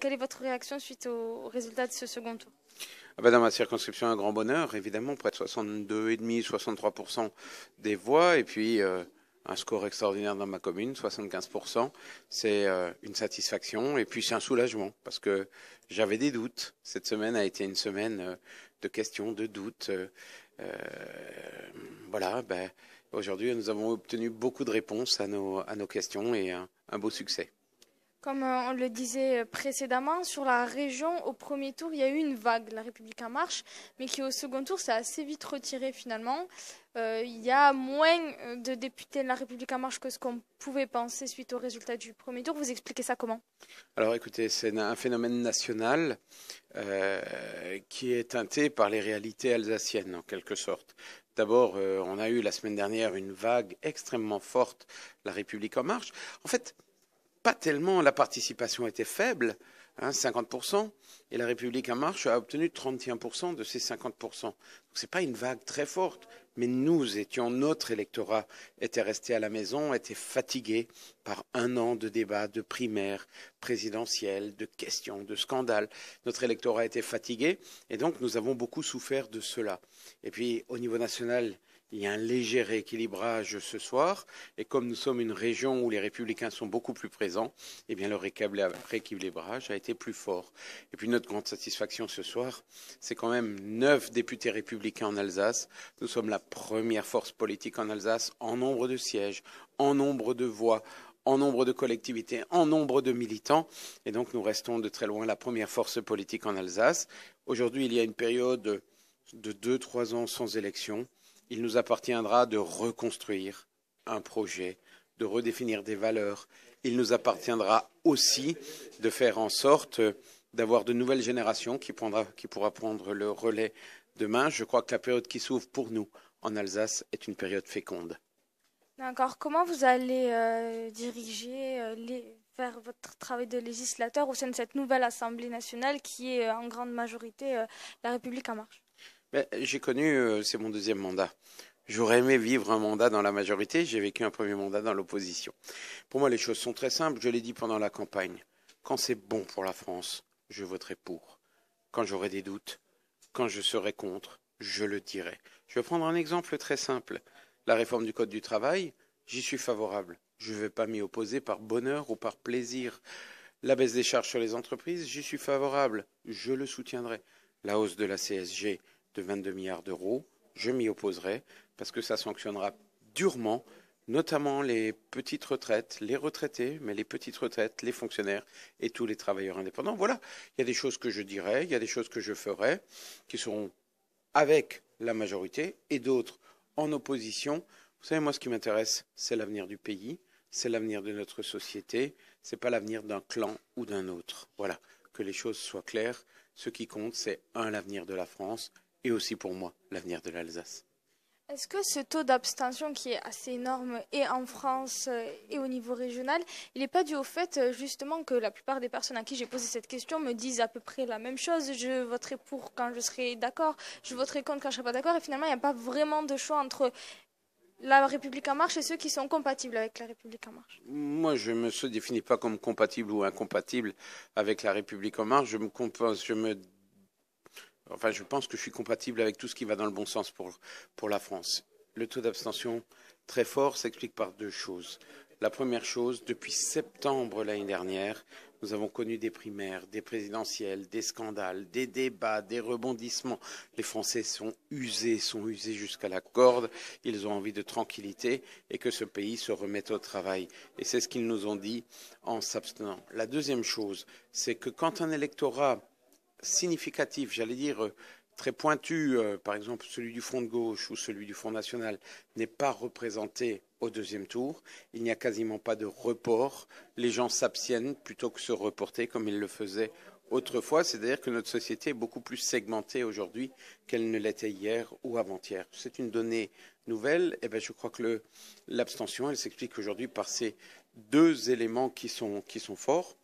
Quelle est votre réaction suite au résultat de ce second tour ah bah, dans ma circonscription, un grand bonheur, évidemment, près de 62,5-63% des voix, et puis euh, un score extraordinaire dans ma commune, 75%, c'est euh, une satisfaction, et puis c'est un soulagement, parce que j'avais des doutes. Cette semaine a été une semaine euh, de questions, de doutes. voilà, ben, aujourd'hui, nous avons obtenu beaucoup de réponses à nos, questions et un beau succès. Comme euh, on le disait euh, précédemment, sur la région, au premier tour, il y a eu une vague, la République en marche, mais qui au second tour s'est assez vite retirée finalement. Euh, il y a moins de députés de la République en marche que ce qu'on pouvait penser suite au résultat du premier tour. Vous expliquez ça comment Alors écoutez, c'est un phénomène national qui est teinté par les réalités alsaciennes en quelque sorte. D'abord, on a eu la semaine dernière une vague extrêmement forte, la République en marche. En fait, pas tellement, la participation était faible, 50%, hein, et la République en marche a obtenu 31% de ces 50%. Ce n'est pas une vague très forte, mais nous étions, notre électorat était resté à la maison, était fatigué par un an de débats, de primaires présidentielles, de questions, de scandales. Notre électorat était fatigué, et donc nous avons beaucoup souffert de cela. Et puis au niveau national, il y a un léger rééquilibrage ce soir. Et comme nous sommes une région où les républicains sont beaucoup plus présents, eh bien, le rééquilibrage a été plus fort. Et puis, notre grande satisfaction ce soir, c'est quand même neuf députés républicains en Alsace. Nous sommes la première force politique en Alsace en nombre de sièges, en nombre de voix, en nombre de collectivités, en nombre de militants. Et donc, nous restons de très loin la première force politique en Alsace. Aujourd'hui, il y a une période de deux, trois ans sans élection il nous appartiendra de reconstruire un projet, de redéfinir des valeurs. Il nous appartiendra aussi de faire en sorte d'avoir de nouvelles générations qui, pourront pourra prendre le relais demain. Je crois que la période qui s'ouvre pour nous en Alsace est une période féconde. D'accord. Comment vous allez euh, diriger, vers euh, votre travail de législateur au sein de cette nouvelle Assemblée nationale qui est euh, en grande majorité La République en marche ben, j'ai connu, euh, c'est mon deuxième mandat. J'aurais aimé vivre un mandat dans la majorité, j'ai vécu un premier mandat dans l'opposition. Pour moi, les choses sont très simples, je l'ai dit pendant la campagne. Quand c'est bon pour la France, je voterai pour. Quand j'aurai des doutes, quand je serai contre, je le dirai. Je vais prendre un exemple très simple. La réforme du Code du travail, j'y suis favorable. Je ne vais pas m'y opposer par bonheur ou par plaisir. La baisse des charges sur les entreprises, j'y suis favorable. Je le soutiendrai. La hausse de la CSG, de 22 milliards d'euros, je m'y opposerai parce que ça sanctionnera durement notamment les petites retraites, les retraités, mais les petites retraites, les fonctionnaires et tous les travailleurs indépendants. Voilà, il y a des choses que je dirais, il y a des choses que je ferai, qui seront avec la majorité et d'autres en opposition. Vous savez, moi, ce qui m'intéresse, c'est l'avenir du pays, c'est l'avenir de notre société, c'est pas l'avenir d'un clan ou d'un autre. Voilà, que les choses soient claires. Ce qui compte, c'est un, l'avenir de la France, et aussi pour moi l'avenir de l'Alsace. Est-ce que ce taux d'abstention qui est assez énorme et en France euh, et au niveau régional, il n'est pas dû au fait euh, justement que la plupart des personnes à qui j'ai posé cette question me disent à peu près la même chose, je voterai pour quand je serai d'accord, je voterai contre quand je ne serai pas d'accord, et finalement il n'y a pas vraiment de choix entre la République en marche et ceux qui sont compatibles avec la République en marche Moi, je ne me définis pas comme compatible ou incompatible avec la République en marche. Je me, je me enfin, je pense que je suis compatible avec tout ce qui va dans le bon sens pour, la France. Le taux d'abstention très fort s'explique par deux choses. La première chose, depuis septembre l'année dernière, nous avons connu des primaires, des présidentielles, des scandales, des débats, des rebondissements. Les Français sont usés, sont usés jusqu'à la corde. Ils ont envie de tranquillité et que ce pays se remette au travail. Et c'est ce qu'ils nous ont dit en s'abstenant. La deuxième chose, c'est que quand un électorat significatif, j'allais dire euh, très pointu, euh, par exemple celui du Front de gauche ou celui du Front national, n'est pas représenté au deuxième tour. Il n'y a quasiment pas de report. Les gens s'abstiennent plutôt que se reporter comme ils le faisaient autrefois. C'est-à-dire que notre société est beaucoup plus segmentée aujourd'hui qu'elle ne l'était hier ou avant-hier. C'est une donnée nouvelle. Et eh ben, je crois que l'abstention, elle s'explique aujourd'hui par ces deux éléments qui sont forts.